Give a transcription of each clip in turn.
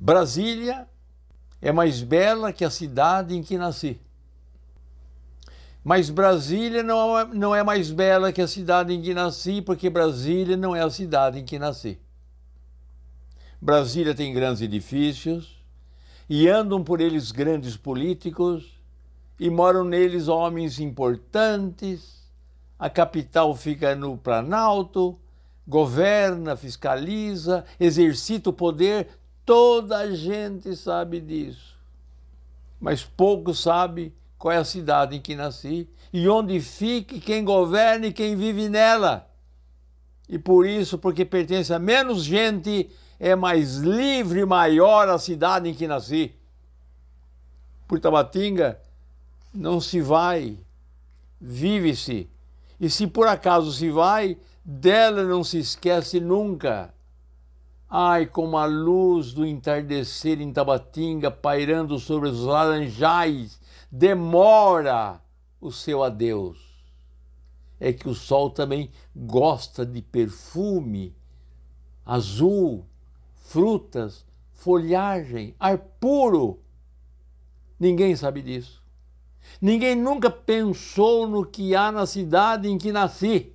Brasília é mais bela que a cidade em que nasci. Mas Brasília não é, não é mais bela que a cidade em que nasci, porque Brasília não é a cidade em que nasci. Brasília tem grandes edifícios e andam por eles grandes políticos e moram neles homens importantes. A capital fica no Planalto, governa, fiscaliza, exercita o poder Toda a gente sabe disso. Mas pouco sabe qual é a cidade em que nasci e onde fique quem governa e quem vive nela. E por isso, porque pertence a menos gente, é mais livre e maior a cidade em que nasci. Por Tabatinga não se vai, vive-se. E se por acaso se vai, dela não se esquece nunca. Ai, como a luz do entardecer em Tabatinga pairando sobre os laranjais demora o seu adeus. É que o sol também gosta de perfume azul, frutas, folhagem, ar puro. Ninguém sabe disso. Ninguém nunca pensou no que há na cidade em que nasci.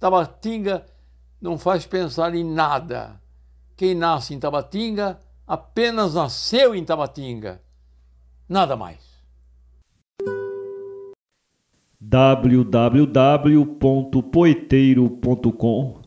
Tabatinga não faz pensar em nada. Quem nasce em Tabatinga apenas nasceu em Tabatinga, nada mais. www.poeteiro.com